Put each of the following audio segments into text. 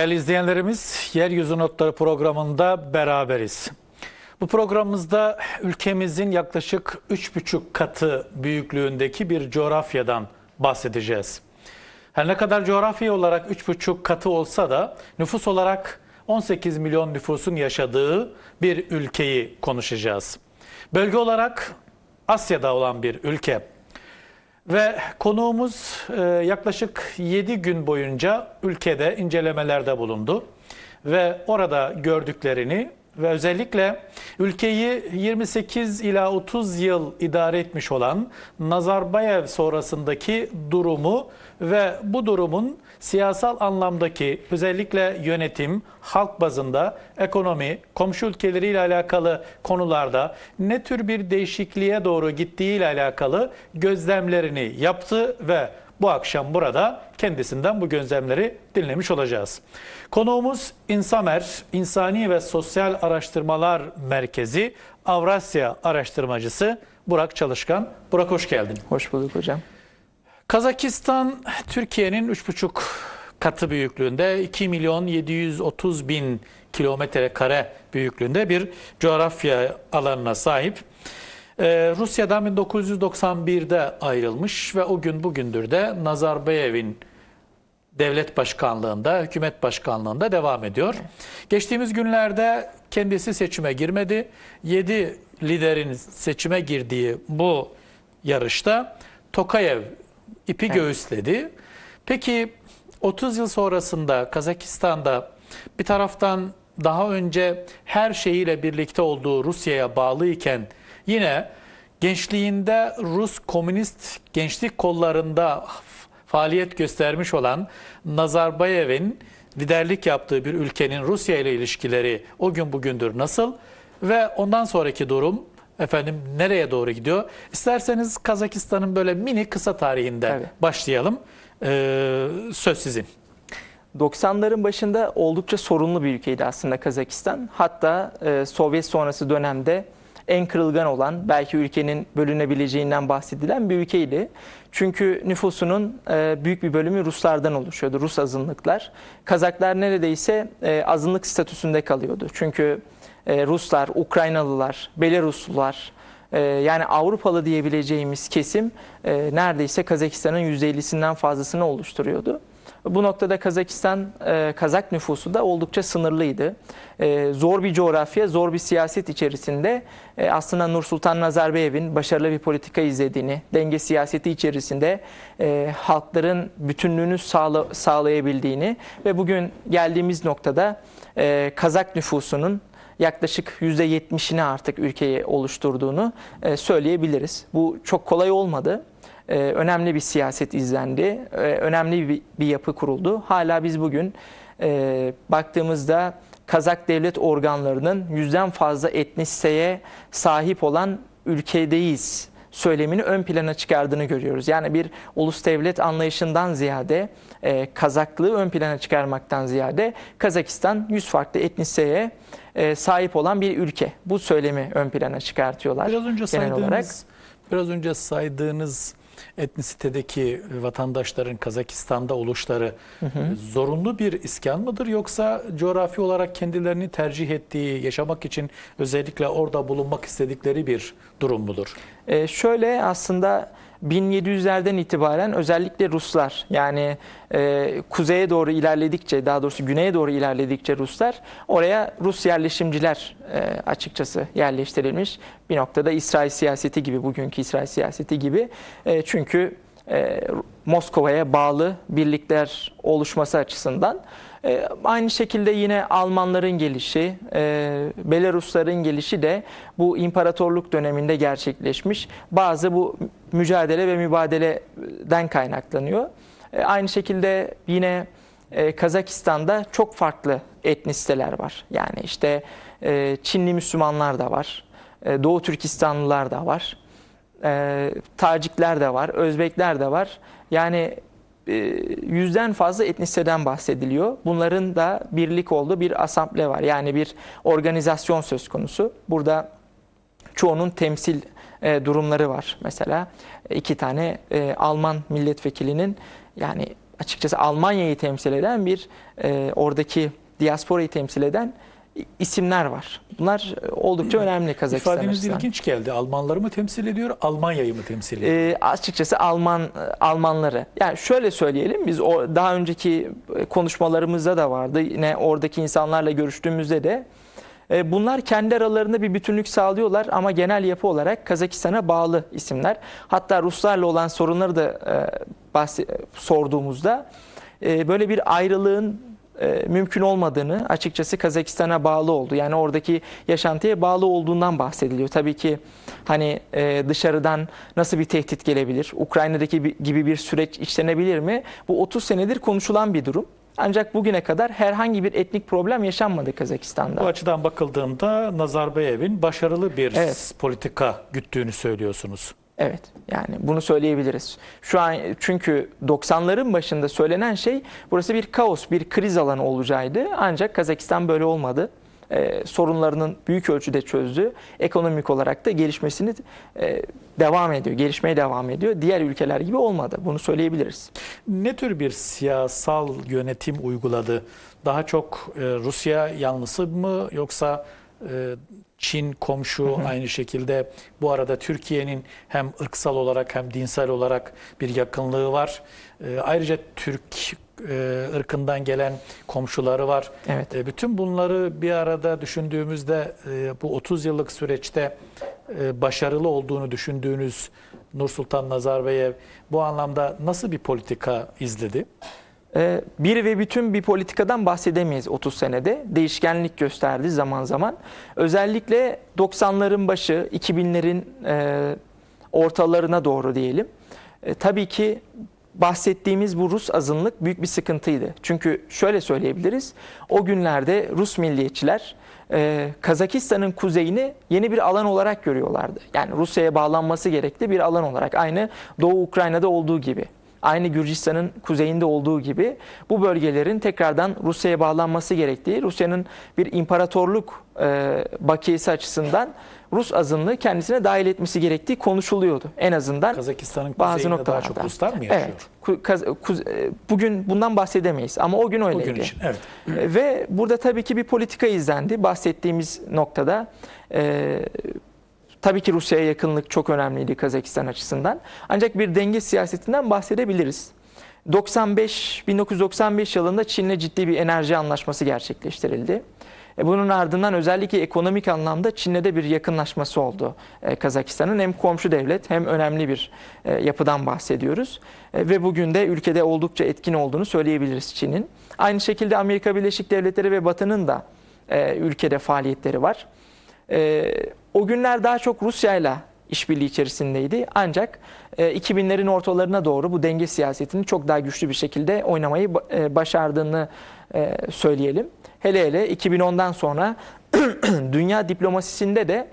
Değerli izleyenlerimiz, Yeryüzü Notları programında beraberiz. Bu programımızda ülkemizin yaklaşık 3,5 katı büyüklüğündeki bir coğrafyadan bahsedeceğiz. Her ne kadar coğrafya olarak 3,5 katı olsa da nüfus olarak 18 milyon nüfusun yaşadığı bir ülkeyi konuşacağız. Bölge olarak Asya'da olan bir ülke. Ve konuğumuz e, yaklaşık 7 gün boyunca ülkede incelemelerde bulundu ve orada gördüklerini ve özellikle ülkeyi 28 ila 30 yıl idare etmiş olan Nazarbayev sonrasındaki durumu ve bu durumun siyasal anlamdaki özellikle yönetim, halk bazında, ekonomi, komşu ülkeleriyle alakalı konularda ne tür bir değişikliğe doğru gittiğiyle alakalı gözlemlerini yaptı ve bu akşam burada kendisinden bu gözlemleri dinlemiş olacağız. Konuğumuz İnsamer, İnsani ve Sosyal Araştırmalar Merkezi Avrasya Araştırmacısı Burak Çalışkan. Burak hoş geldin. Hoş bulduk hocam. Kazakistan Türkiye'nin 3,5 katı büyüklüğünde 2 milyon 730 bin kilometre kare büyüklüğünde bir coğrafya alanına sahip. Ee, Rusya'dan 1991'de ayrılmış ve o gün bugündür de Nazarbayev'in devlet başkanlığında, hükümet başkanlığında devam ediyor. Geçtiğimiz günlerde kendisi seçime girmedi. 7 liderin seçime girdiği bu yarışta Tokayev ipi evet. göğüsledi. Peki 30 yıl sonrasında Kazakistan'da bir taraftan daha önce her şeyiyle birlikte olduğu Rusya'ya bağlı iken Yine gençliğinde Rus komünist gençlik kollarında faaliyet göstermiş olan Nazarbayev'in liderlik yaptığı bir ülkenin Rusya ile ilişkileri o gün bugündür nasıl ve ondan sonraki durum efendim nereye doğru gidiyor? İsterseniz Kazakistan'ın böyle mini kısa tarihinde Tabii. başlayalım. Ee, söz sizin. 90'ların başında oldukça sorunlu bir ülkeydi aslında Kazakistan. Hatta e, Sovyet sonrası dönemde en kırılgan olan, belki ülkenin bölünebileceğinden bahsedilen bir ülkeydi. Çünkü nüfusunun e, büyük bir bölümü Ruslardan oluşuyordu, Rus azınlıklar. Kazaklar neredeyse e, azınlık statüsünde kalıyordu. Çünkü e, Ruslar, Ukraynalılar, Belaruslular, yani Avrupalı diyebileceğimiz kesim neredeyse Kazakistan'ın %50'sinden fazlasını oluşturuyordu. Bu noktada Kazakistan, e, Kazak nüfusu da oldukça sınırlıydı. E, zor bir coğrafya, zor bir siyaset içerisinde e, aslında Nursultan Nazarbayev'in başarılı bir politika izlediğini, denge siyaseti içerisinde e, halkların bütünlüğünü sağla, sağlayabildiğini ve bugün geldiğimiz noktada e, Kazak nüfusunun yaklaşık %70'ini artık ülkeyi oluşturduğunu e, söyleyebiliriz. Bu çok kolay olmadı. Ee, önemli bir siyaset izlendi, ee, önemli bir, yapı kuruldu. Hala biz bugün e, baktığımızda Kazak devlet organlarının yüzden fazla etnisiteye sahip olan ülkedeyiz söylemini ön plana çıkardığını görüyoruz. Yani bir ulus devlet anlayışından ziyade e, Kazaklığı ön plana çıkarmaktan ziyade Kazakistan 100 farklı etniseye e, sahip olan bir ülke. Bu söylemi ön plana çıkartıyorlar. Biraz önce genel saydığınız olarak. biraz önce saydığınız etnisitedeki vatandaşların Kazakistan'da oluşları hı hı. zorunlu bir iskan mıdır yoksa coğrafi olarak kendilerini tercih ettiği, yaşamak için özellikle orada bulunmak istedikleri bir durum mudur? Ee, şöyle aslında 1700'lerden itibaren özellikle Ruslar yani e, kuzeye doğru ilerledikçe daha doğrusu güneye doğru ilerledikçe Ruslar oraya Rus yerleşimciler e, açıkçası yerleştirilmiş. Bir noktada İsrail siyaseti gibi bugünkü İsrail siyaseti gibi e, çünkü e, Moskova'ya bağlı birlikler oluşması açısından. E, aynı şekilde yine Almanların gelişi, e, Belarusların gelişi de bu imparatorluk döneminde gerçekleşmiş. Bazı bu mücadele ve mübadeleden kaynaklanıyor. E, aynı şekilde yine Kazakistan'da çok farklı etnisiteler var. Yani işte Çinli Müslümanlar da var, Doğu Türkistanlılar da var e, Tacikler de var, Özbekler de var. Yani e, yüzden fazla etniseden bahsediliyor. Bunların da birlik olduğu bir asamble var. Yani bir organizasyon söz konusu. Burada çoğunun temsil e, durumları var. Mesela e, iki tane e, Alman milletvekilinin yani açıkçası Almanya'yı temsil eden bir e, oradaki diasporayı temsil eden isimler var. Bunlar e, oldukça önemli Kazakistan İfadeniz açısından. ilginç geldi. Almanları mı temsil ediyor, Almanya'yı mı temsil ediyor? E, açıkçası Alman e, Almanları. Yani şöyle söyleyelim biz o, daha önceki e, konuşmalarımızda da vardı. Yine oradaki insanlarla görüştüğümüzde de bunlar kendi aralarında bir bütünlük sağlıyorlar ama genel yapı olarak Kazakistan'a bağlı isimler. Hatta Ruslarla olan sorunları da bahs- sorduğumuzda böyle bir ayrılığın e, mümkün olmadığını açıkçası Kazakistan'a bağlı oldu. Yani oradaki yaşantıya bağlı olduğundan bahsediliyor. Tabii ki hani e, dışarıdan nasıl bir tehdit gelebilir? Ukrayna'daki gibi bir süreç işlenebilir mi? Bu 30 senedir konuşulan bir durum. Ancak bugüne kadar herhangi bir etnik problem yaşanmadı Kazakistan'da. Bu açıdan bakıldığında Nazarbayev'in başarılı bir evet. politika güttüğünü söylüyorsunuz. Evet yani bunu söyleyebiliriz. Şu an çünkü 90'ların başında söylenen şey burası bir kaos, bir kriz alanı olacaktı. Ancak Kazakistan böyle olmadı. Ee, sorunlarının büyük ölçüde çözdü. Ekonomik olarak da gelişmesini e, devam ediyor, gelişmeye devam ediyor. Diğer ülkeler gibi olmadı. Bunu söyleyebiliriz. Ne tür bir siyasal yönetim uyguladı? Daha çok e, Rusya yanlısı mı yoksa ee, Çin komşu aynı şekilde bu arada Türkiye'nin hem ırksal olarak hem dinsel olarak bir yakınlığı var. Ee, ayrıca Türk e, ırkından gelen komşuları var. Evet. Ee, bütün bunları bir arada düşündüğümüzde e, bu 30 yıllık süreçte e, başarılı olduğunu düşündüğünüz Nursultan Nazarbayev bu anlamda nasıl bir politika izledi? Ee, bir ve bütün bir politikadan bahsedemeyiz 30 senede. Değişkenlik gösterdi zaman zaman. Özellikle 90'ların başı, 2000'lerin e, ortalarına doğru diyelim. E, tabii ki bahsettiğimiz bu Rus azınlık büyük bir sıkıntıydı. Çünkü şöyle söyleyebiliriz. O günlerde Rus milliyetçiler e, Kazakistan'ın kuzeyini yeni bir alan olarak görüyorlardı. Yani Rusya'ya bağlanması gerekli bir alan olarak. Aynı Doğu Ukrayna'da olduğu gibi aynı Gürcistan'ın kuzeyinde olduğu gibi bu bölgelerin tekrardan Rusya'ya bağlanması gerektiği, Rusya'nın bir imparatorluk e, bakiyesi açısından Rus azınlığı kendisine dahil etmesi gerektiği konuşuluyordu. En azından Kazakistan'ın bazı noktalarda. daha çok Ruslar mı yaşıyor? Evet. Bugün bundan bahsedemeyiz ama o gün öyleydi. Bugün için, evet. E, ve burada tabii ki bir politika izlendi. Bahsettiğimiz noktada e, Tabii ki Rusya'ya yakınlık çok önemliydi Kazakistan açısından. Ancak bir denge siyasetinden bahsedebiliriz. 95 1995 yılında Çin'le ciddi bir enerji anlaşması gerçekleştirildi. E, bunun ardından özellikle ekonomik anlamda Çin'le de bir yakınlaşması oldu e, Kazakistan'ın. Hem komşu devlet hem önemli bir e, yapıdan bahsediyoruz. Ve bugün de ülkede oldukça etkin olduğunu söyleyebiliriz Çin'in. Aynı şekilde Amerika Birleşik Devletleri ve Batı'nın da ülkede faaliyetleri var. O günler daha çok Rusya ile işbirliği içerisindeydi. Ancak 2000'lerin e, ortalarına doğru bu denge siyasetini çok daha güçlü bir şekilde oynamayı e, başardığını e, söyleyelim. Hele hele 2010'dan sonra dünya diplomasisinde de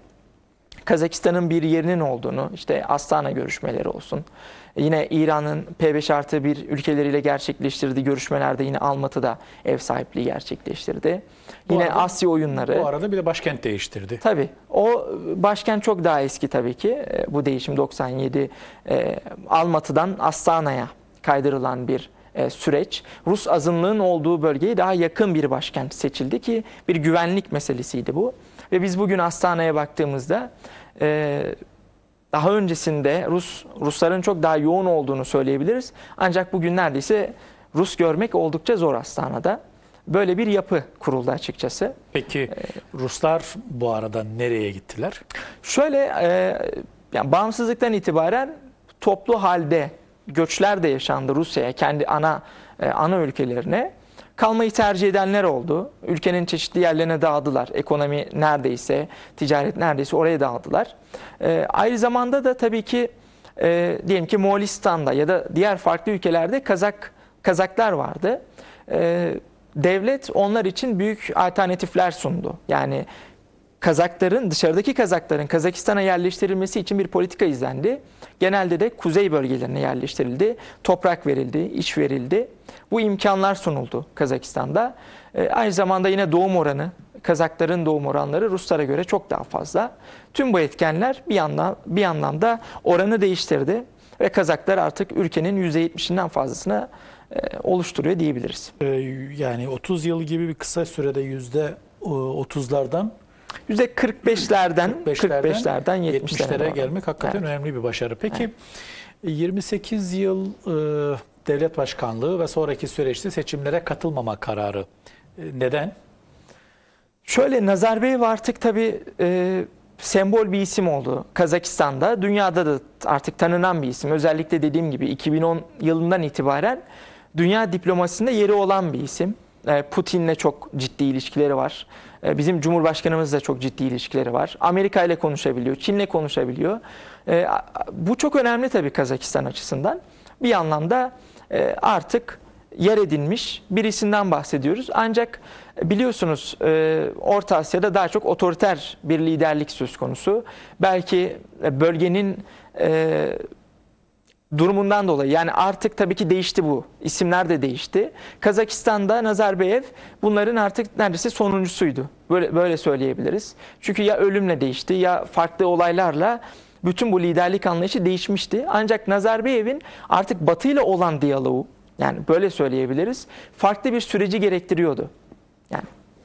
Kazakistan'ın bir yerinin olduğunu, işte Astana görüşmeleri olsun. Yine İran'ın P5 artı bir ülkeleriyle gerçekleştirdiği görüşmelerde yine Almatı'da ev sahipliği gerçekleştirdi. yine arada, Asya oyunları. Bu arada bir de başkent değiştirdi. Tabii. O başkent çok daha eski tabii ki. E, bu değişim 97 e, Almatı'dan Astana'ya kaydırılan bir e, süreç Rus azınlığın olduğu bölgeye daha yakın bir başkent seçildi ki bir güvenlik meselesiydi bu. Ve biz bugün hastaneye baktığımızda e, daha öncesinde Rus Rusların çok daha yoğun olduğunu söyleyebiliriz. Ancak bugün neredeyse Rus görmek oldukça zor hastanede. Böyle bir yapı kuruldu açıkçası. Peki e, Ruslar bu arada nereye gittiler? Şöyle e, yani bağımsızlıktan itibaren toplu halde göçler de yaşandı Rusya'ya kendi ana e, ana ülkelerine kalmayı tercih edenler oldu. Ülkenin çeşitli yerlerine dağıldılar. Ekonomi neredeyse, ticaret neredeyse oraya dağıldılar. E, ee, ayrı zamanda da tabii ki e, diyelim ki Moğolistan'da ya da diğer farklı ülkelerde Kazak Kazaklar vardı. E, devlet onlar için büyük alternatifler sundu. Yani Kazakların, dışarıdaki Kazakların Kazakistan'a yerleştirilmesi için bir politika izlendi. Genelde de kuzey bölgelerine yerleştirildi. Toprak verildi, iş verildi. Bu imkanlar sunuldu Kazakistan'da. E, aynı zamanda yine doğum oranı, Kazakların doğum oranları Ruslara göre çok daha fazla. Tüm bu etkenler bir, yandan bir anlamda oranı değiştirdi. Ve Kazaklar artık ülkenin %70'inden fazlasını e, oluşturuyor diyebiliriz. E, yani 30 yıl gibi bir kısa sürede %30'lardan %45'lerden 45'lerden, 45'lerden 70'lere, gelmek hakikaten evet. önemli bir başarı. Peki evet. 28 yıl e, devlet başkanlığı ve sonraki süreçte seçimlere katılmama kararı. E, neden? Şöyle Nazarbayev artık tabii e, sembol bir isim oldu Kazakistan'da. Dünyada da artık tanınan bir isim. Özellikle dediğim gibi 2010 yılından itibaren dünya diplomasisinde yeri olan bir isim. E, Putin'le çok ciddi ilişkileri var. Ee, bizim Cumhurbaşkanımızla çok ciddi ilişkileri var. Amerika ile konuşabiliyor, Çin'le konuşabiliyor. Ee, bu çok önemli tabii Kazakistan açısından. Bir yandan da e, artık yer edinmiş birisinden bahsediyoruz. Ancak e, biliyorsunuz e, Orta Asya'da daha çok otoriter bir liderlik söz konusu. Belki bölgenin durumundan dolayı yani artık tabii ki değişti bu. isimler de değişti. Kazakistan'da Nazarbayev bunların artık neredeyse sonuncusuydu. Böyle böyle söyleyebiliriz. Çünkü ya ölümle değişti ya farklı olaylarla bütün bu liderlik anlayışı değişmişti. Ancak Nazarbayev'in artık Batı ile olan diyaloğu yani böyle söyleyebiliriz. Farklı bir süreci gerektiriyordu. Yani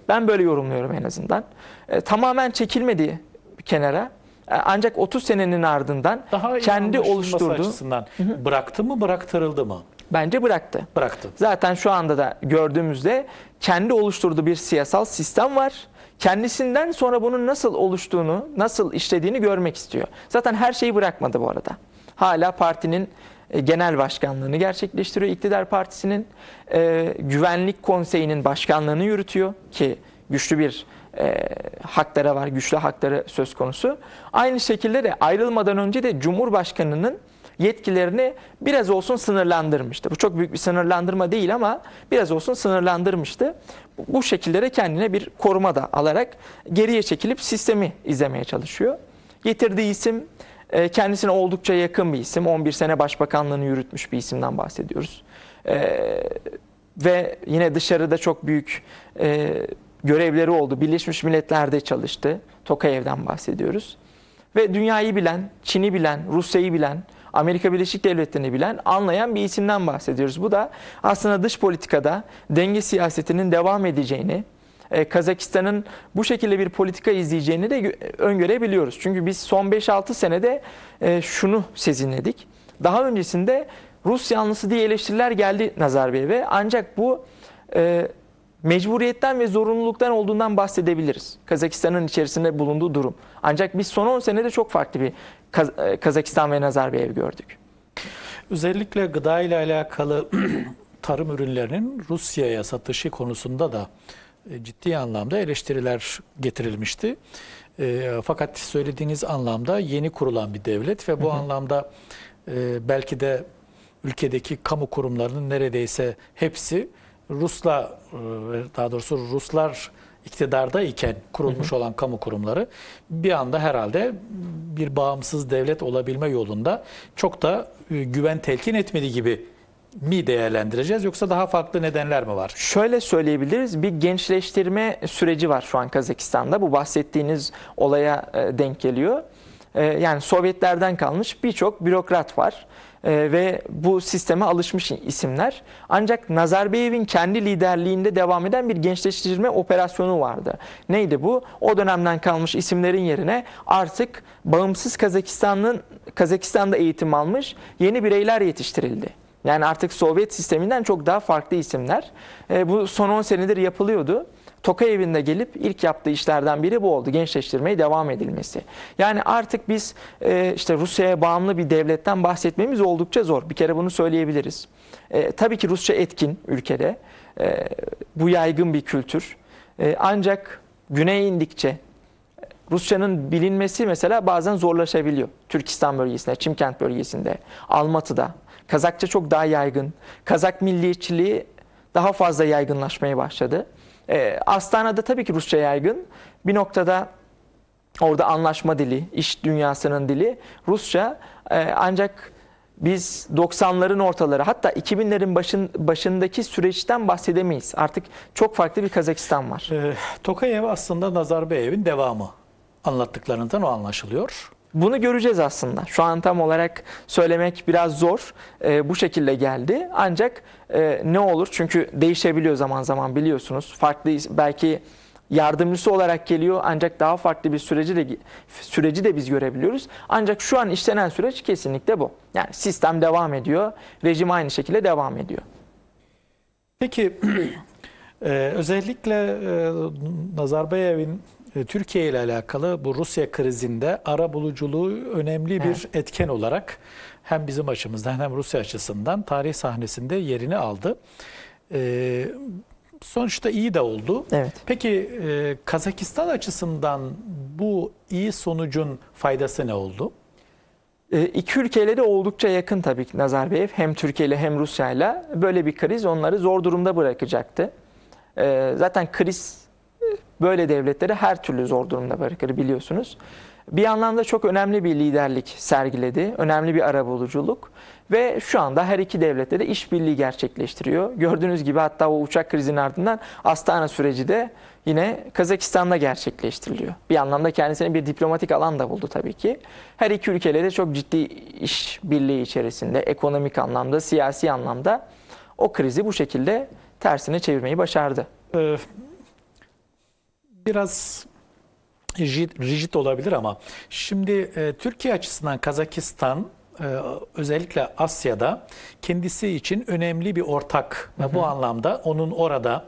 ben böyle yorumluyorum en azından. E, tamamen çekilmedi kenara. E, ancak 30 senenin ardından Daha kendi oluşturduğu açısından bıraktı mı bıraktırıldı mı? Bence bıraktı. Bıraktı. Zaten şu anda da gördüğümüzde kendi oluşturduğu bir siyasal sistem var. Kendisinden sonra bunun nasıl oluştuğunu, nasıl işlediğini görmek istiyor. Zaten her şeyi bırakmadı bu arada. Hala partinin e, genel başkanlığını gerçekleştiriyor. İktidar Partisi'nin e, güvenlik konseyinin başkanlığını yürütüyor ki güçlü bir e, haklara var, güçlü hakları söz konusu. Aynı şekilde de ayrılmadan önce de Cumhurbaşkanı'nın yetkilerini biraz olsun sınırlandırmıştı. Bu çok büyük bir sınırlandırma değil ama biraz olsun sınırlandırmıştı. Bu şekillere kendine bir koruma da alarak geriye çekilip sistemi izlemeye çalışıyor. Getirdiği isim e, kendisine oldukça yakın bir isim. 11 sene başbakanlığını yürütmüş bir isimden bahsediyoruz. E, ve yine dışarıda çok büyük e, görevleri oldu. Birleşmiş Milletler'de çalıştı. Tokayev'den bahsediyoruz. Ve dünyayı bilen, Çin'i bilen, Rusya'yı bilen, Amerika Birleşik Devletleri'ni bilen, anlayan bir isimden bahsediyoruz. Bu da aslında dış politikada denge siyasetinin devam edeceğini, e, Kazakistan'ın bu şekilde bir politika izleyeceğini de öngörebiliyoruz. Çünkü biz son 5-6 senede e, şunu sezinledik. Daha öncesinde Rus yanlısı diye eleştiriler geldi Nazarbayev'e. Ancak bu e, mecburiyetten ve zorunluluktan olduğundan bahsedebiliriz. Kazakistan'ın içerisinde bulunduğu durum. Ancak biz son 10 senede çok farklı bir Kaz e, Kazakistan ve Nazarbayev gördük. Özellikle gıda ile alakalı tarım ürünlerinin Rusya'ya satışı konusunda da e, ciddi anlamda eleştiriler getirilmişti. E, fakat söylediğiniz anlamda yeni kurulan bir devlet ve bu anlamda belki de ülkedeki kamu kurumlarının neredeyse hepsi Rusla e, daha doğrusu Ruslar iktidarda iken kurulmuş hı hı. olan kamu kurumları bir anda herhalde bir bağımsız devlet olabilme yolunda çok da e, güven telkin etmedi gibi mi değerlendireceğiz yoksa daha farklı nedenler mi var? Şöyle söyleyebiliriz bir gençleştirme süreci var şu an Kazakistan'da bu bahsettiğiniz olaya e, denk geliyor. Yani Sovyetlerden kalmış birçok bürokrat var e, ve bu sisteme alışmış isimler. Ancak Nazarbayev'in kendi liderliğinde devam eden bir gençleştirme operasyonu vardı. Neydi bu? O dönemden kalmış isimlerin yerine artık bağımsız Kazakistan'ın Kazakistan'da eğitim almış yeni bireyler yetiştirildi. Yani artık Sovyet sisteminden çok daha farklı isimler. E, bu son 10 senedir yapılıyordu. Toka evinde gelip ilk yaptığı işlerden biri bu oldu. Gençleştirmeye devam edilmesi. Yani artık biz e, işte Rusya'ya bağımlı bir devletten bahsetmemiz oldukça zor. Bir kere bunu söyleyebiliriz. E, tabii ki Rusça etkin ülkede. E, bu yaygın bir kültür. E, ancak güney indikçe Rusça'nın bilinmesi mesela bazen zorlaşabiliyor. Türkistan bölgesinde, Çimkent bölgesinde, Almatı'da. Kazakça çok daha yaygın. Kazak milliyetçiliği daha fazla yaygınlaşmaya başladı. E, Astana'da tabii ki Rusça yaygın. Bir noktada orada anlaşma dili, iş dünyasının dili Rusça. E, ancak biz 90'ların ortaları hatta 2000'lerin başın, başındaki süreçten bahsedemeyiz. Artık çok farklı bir Kazakistan var. E, Tokayev aslında Nazarbayev'in devamı. Anlattıklarından o anlaşılıyor. Bunu göreceğiz aslında. Şu an tam olarak söylemek biraz zor. E, bu şekilde geldi. Ancak e, ne olur? Çünkü değişebiliyor zaman zaman biliyorsunuz. Farklı belki yardımcısı olarak geliyor ancak daha farklı bir süreci de süreci de biz görebiliyoruz. Ancak şu an işlenen süreç kesinlikle bu. Yani sistem devam ediyor, rejim aynı şekilde devam ediyor. Peki Ee, özellikle e, Nazarbayev'in e, Türkiye ile alakalı bu Rusya krizinde ara buluculuğu önemli bir evet. etken olarak hem bizim açımızdan hem Rusya açısından tarih sahnesinde yerini aldı. E, sonuçta iyi de oldu. Evet. Peki e, Kazakistan açısından bu iyi sonucun faydası ne oldu? İki iki ülkeyle de oldukça yakın tabii ki Nazarbayev. Hem Türkiye ile hem Rusya ile böyle bir kriz onları zor durumda bırakacaktı. zaten kriz böyle devletleri her türlü zor durumda bırakır biliyorsunuz. Bir anlamda çok önemli bir liderlik sergiledi. Önemli bir arabuluculuk ve şu anda her iki devlette de işbirliği gerçekleştiriyor. Gördüğünüz gibi hatta o uçak krizinin ardından Astana süreci de yine Kazakistan'da gerçekleştiriliyor. Bir anlamda kendisine bir diplomatik alan da buldu tabii ki. Her iki ülkeyle de çok ciddi işbirliği içerisinde ekonomik anlamda, siyasi anlamda o krizi bu şekilde tersine çevirmeyi başardı. Ee, biraz rigid olabilir ama şimdi e, Türkiye açısından Kazakistan e, özellikle Asya'da kendisi için önemli bir ortak ve bu anlamda onun orada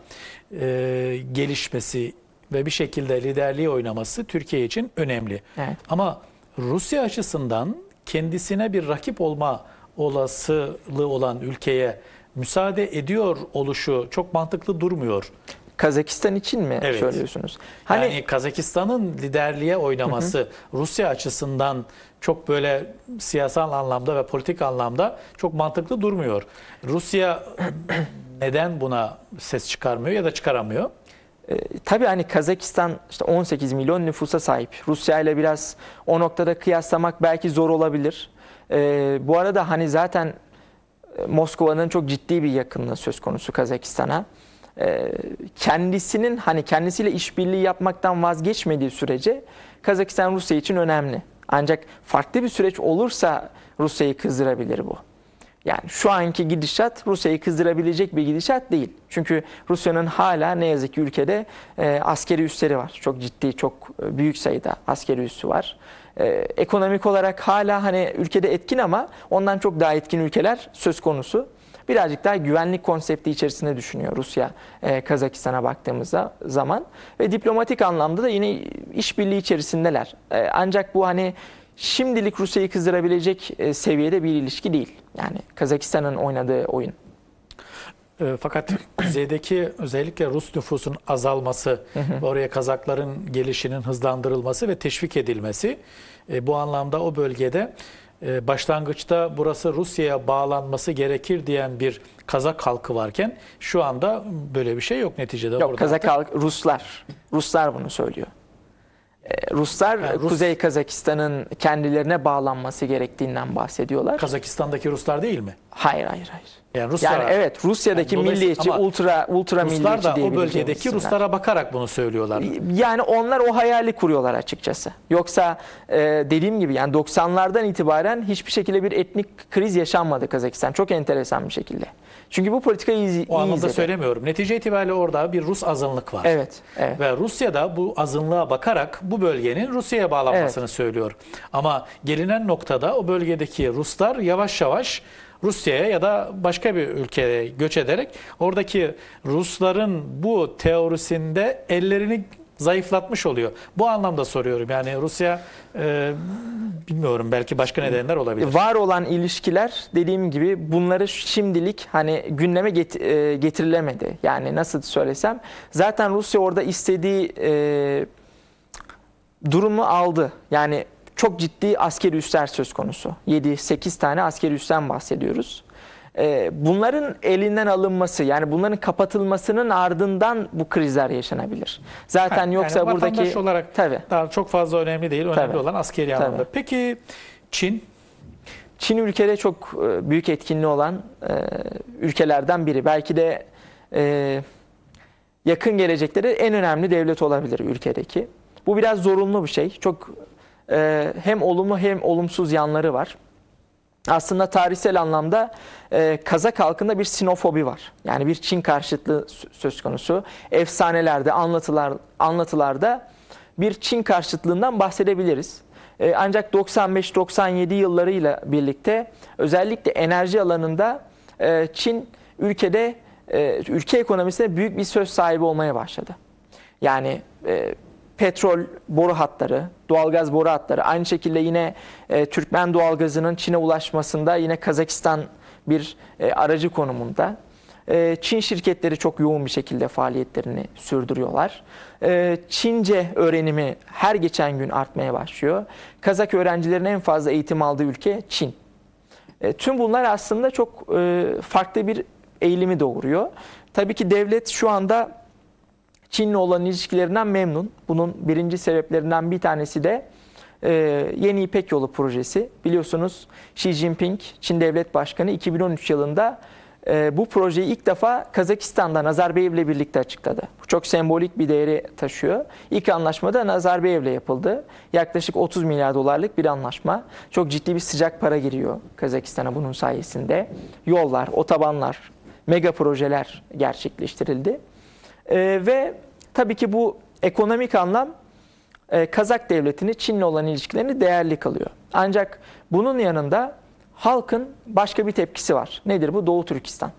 e, gelişmesi ve bir şekilde liderliği oynaması Türkiye için önemli. Evet. Ama Rusya açısından kendisine bir rakip olma olasılığı olan ülkeye müsaade ediyor oluşu çok mantıklı durmuyor. Kazakistan için mi evet. söylüyorsunuz? Hani yani Kazakistan'ın liderliğe oynaması hı hı. Rusya açısından çok böyle siyasal anlamda ve politik anlamda çok mantıklı durmuyor. Rusya neden buna ses çıkarmıyor ya da çıkaramıyor? E, tabii hani Kazakistan işte 18 milyon nüfusa sahip. Rusya ile biraz o noktada kıyaslamak belki zor olabilir. E, bu arada hani zaten e, Moskova'nın çok ciddi bir yakınlığı söz konusu Kazakistan'a. Ee, kendisinin hani kendisiyle işbirliği yapmaktan vazgeçmediği sürece Kazakistan Rusya için önemli. Ancak farklı bir süreç olursa Rusya'yı kızdırabilir bu. Yani şu anki gidişat Rusya'yı kızdırabilecek bir gidişat değil. Çünkü Rusya'nın hala ne yazık ki ülkede e, askeri üsleri var. Çok ciddi, çok e, büyük sayıda askeri üssü var. E, ekonomik olarak hala hani ülkede etkin ama ondan çok daha etkin ülkeler söz konusu birazcık daha güvenlik konsepti içerisinde düşünüyor Rusya e, Kazakistan'a baktığımızda zaman ve diplomatik anlamda da yine işbirliği içerisindeler. E, ancak bu hani şimdilik Rusya'yı kızdırabilecek e, seviyede bir ilişki değil. Yani Kazakistan'ın oynadığı oyun. E, fakat z'deki özellikle Rus nüfusun azalması ve oraya Kazakların gelişinin hızlandırılması ve teşvik edilmesi e, bu anlamda o bölgede ee, başlangıçta burası Rusya'ya bağlanması gerekir diyen bir Kazak halkı varken şu anda böyle bir şey yok neticede. Yok Kazak halkı Ruslar. Ruslar bunu söylüyor. Ee, Ruslar yani Rus... Kuzey Kazakistan'ın kendilerine bağlanması gerektiğinden bahsediyorlar. Kazakistan'daki Ruslar değil mi? Hayır hayır hayır. Yani Ruslar yani evet Rusya'daki yani milliyetçi ultra ultra Ruslar da o bölgedeki Ruslara bakarak bunu söylüyorlar. Yani onlar o hayali kuruyorlar açıkçası. Yoksa e, dediğim gibi yani 90'lardan itibaren hiçbir şekilde bir etnik kriz yaşanmadı Kazakistan. Çok enteresan bir şekilde. Çünkü bu politikayı iyi, iyi O anlamda izledi. söylemiyorum. Netice itibariyle orada bir Rus azınlık var. Evet, evet. Ve Rusya da bu azınlığa bakarak bu bölgenin Rusya'ya bağlanmasını evet. söylüyor. Ama gelinen noktada o bölgedeki Ruslar yavaş yavaş Rusya'ya ya da başka bir ülkeye göç ederek oradaki Rusların bu teorisinde ellerini zayıflatmış oluyor. Bu anlamda soruyorum. Yani Rusya e, bilmiyorum belki başka nedenler olabilir. Var olan ilişkiler dediğim gibi bunları şimdilik hani gündeme get e, getirilemedi. Yani nasıl söylesem zaten Rusya orada istediği e, durumu aldı. Yani çok ciddi askeri üsler söz konusu. 7-8 tane askeri üsten bahsediyoruz. Ee, bunların elinden alınması yani bunların kapatılmasının ardından bu krizler yaşanabilir. Zaten ha, yoksa yani buradaki olarak tabii. daha çok fazla önemli değil. Önemli tabii. olan askeri tabii. anlamda. Peki Çin Çin ülkede çok e, büyük etkinliği olan e, ülkelerden biri. Belki de e, yakın gelecekleri en önemli devlet olabilir ülkedeki. Bu biraz zorunlu bir şey. Çok e, hem olumlu hem olumsuz yanları var aslında tarihsel anlamda e, Kazak halkında bir sinofobi var. Yani bir Çin karşıtlığı söz konusu. Efsanelerde, anlatılar, anlatılarda bir Çin karşıtlığından bahsedebiliriz. E, ancak 95-97 yıllarıyla birlikte özellikle enerji alanında e, Çin ülkede e, ülke ekonomisine büyük bir söz sahibi olmaya başladı. Yani e, petrol boru hatları, doğalgaz boru hatları. Aynı şekilde yine e, Türkmen doğalgazının Çin'e ulaşmasında yine Kazakistan bir e, aracı konumunda. E, Çin şirketleri çok yoğun bir şekilde faaliyetlerini sürdürüyorlar. E, Çince öğrenimi her geçen gün artmaya başlıyor. Kazak öğrencilerin en fazla eğitim aldığı ülke Çin. E, tüm bunlar aslında çok e, farklı bir eğilimi doğuruyor. Tabii ki devlet şu anda Çin'le olan ilişkilerinden memnun. Bunun birinci sebeplerinden bir tanesi de e, yeni İpek Yolu projesi. Biliyorsunuz Xi Jinping, Çin Devlet Başkanı 2013 yılında e, bu projeyi ilk defa Kazakistan'da Nazarbayev ile birlikte açıkladı. Bu çok sembolik bir değeri taşıyor. İlk anlaşma da Nazarbayev ile yapıldı. Yaklaşık 30 milyar dolarlık bir anlaşma. Çok ciddi bir sıcak para giriyor Kazakistan'a bunun sayesinde. Yollar, otobanlar, mega projeler gerçekleştirildi. E, ve tabii ki bu ekonomik anlam e, Kazak devletini Çin'le olan ilişkilerini değerli kalıyor. Ancak bunun yanında halkın başka bir tepkisi var. Nedir bu? Doğu Türkistan.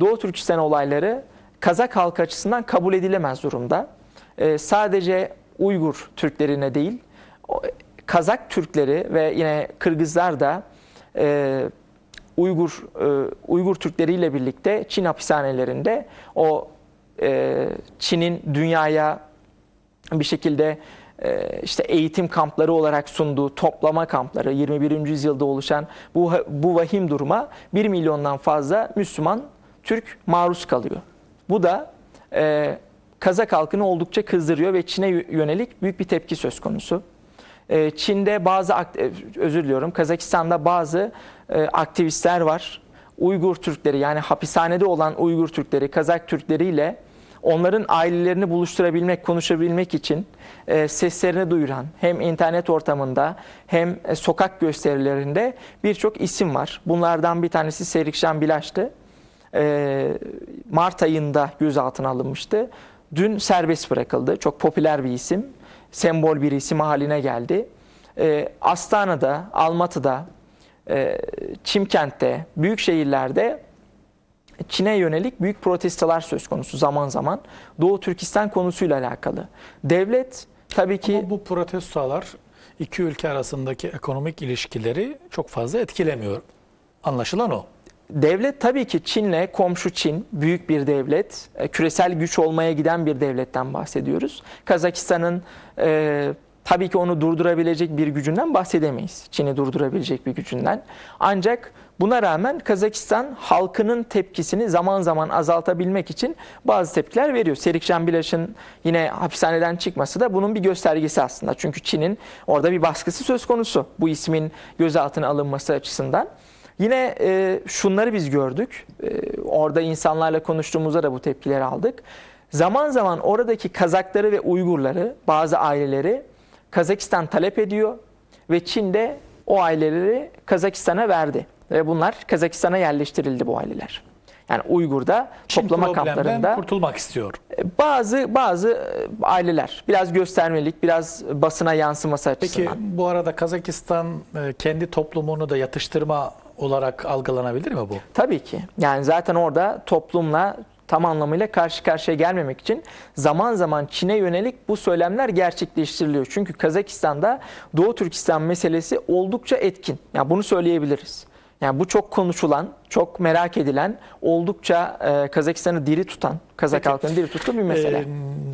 Doğu Türkistan olayları Kazak halkı açısından kabul edilemez durumda. E, sadece Uygur Türklerine değil, Kazak Türkleri ve yine Kırgızlar da e, Uygur e, Uygur Türkleriyle birlikte Çin hapishanelerinde o e, Çin'in dünyaya bir şekilde e, işte eğitim kampları olarak sunduğu toplama kampları 21. yüzyılda oluşan bu, bu vahim duruma 1 milyondan fazla Müslüman Türk maruz kalıyor. Bu da e, Kazak halkını oldukça kızdırıyor ve Çin'e yönelik büyük bir tepki söz konusu. E, Çin'de bazı e, özür diliyorum Kazakistan'da bazı e, aktivistler var. Uygur Türkleri yani hapishanede olan Uygur Türkleri, Kazak Türkleri ile onların ailelerini buluşturabilmek, konuşabilmek için e, seslerini duyuran hem internet ortamında hem e, sokak gösterilerinde birçok isim var. Bunlardan bir tanesi Serikşan Bilaş'tı. E, Mart ayında gözaltına alınmıştı. Dün serbest bırakıldı. Çok popüler bir isim. Sembol bir isim haline geldi. E, Astana'da, Almatı'da, e, Çimkent'te, büyük şehirlerde Çin'e yönelik büyük protestolar söz konusu zaman zaman. Doğu Türkistan konusuyla alakalı. Devlet tabii ki... Ama bu protestolar iki ülke arasındaki ekonomik ilişkileri çok fazla etkilemiyor. Anlaşılan o. Devlet tabii ki Çin'le komşu Çin büyük bir devlet, e, küresel güç olmaya giden bir devletten bahsediyoruz. Kazakistan'ın e, Tabii ki onu durdurabilecek bir gücünden bahsedemeyiz. Çin'i durdurabilecek bir gücünden. Ancak buna rağmen Kazakistan halkının tepkisini zaman zaman azaltabilmek için bazı tepkiler veriyor. Serik Canbilaş'ın yine hapishaneden çıkması da bunun bir göstergesi aslında. Çünkü Çin'in orada bir baskısı söz konusu bu ismin gözaltına alınması açısından. Yine e, şunları biz gördük. E, orada insanlarla konuştuğumuzda da bu tepkileri aldık. Zaman zaman oradaki Kazakları ve Uygurları, bazı aileleri Kazakistan talep ediyor ve Çin de o aileleri Kazakistan'a verdi. Ve bunlar Kazakistan'a yerleştirildi bu aileler. Yani Uygur'da Çin toplama kamplarında e, kurtulmak istiyor. Bazı bazı e, aileler biraz göstermelik, biraz basına yansıması açısından. Peki bu arada Kazakistan e, kendi toplumunu da yatıştırma olarak algılanabilir mi bu? Tabii ki. Yani zaten orada toplumla tam anlamıyla karşı karşıya gelmemek için zaman zaman Çin'e yönelik bu söylemler gerçekleştiriliyor. Çünkü Kazakistan'da Doğu Türkistan meselesi oldukça etkin. Yani bunu söyleyebiliriz. Yani bu çok konuşulan, çok merak edilen, oldukça e, Kazakistan'ı diri tutan, Kazak Peki, halkını diri tutan bir mesele. E,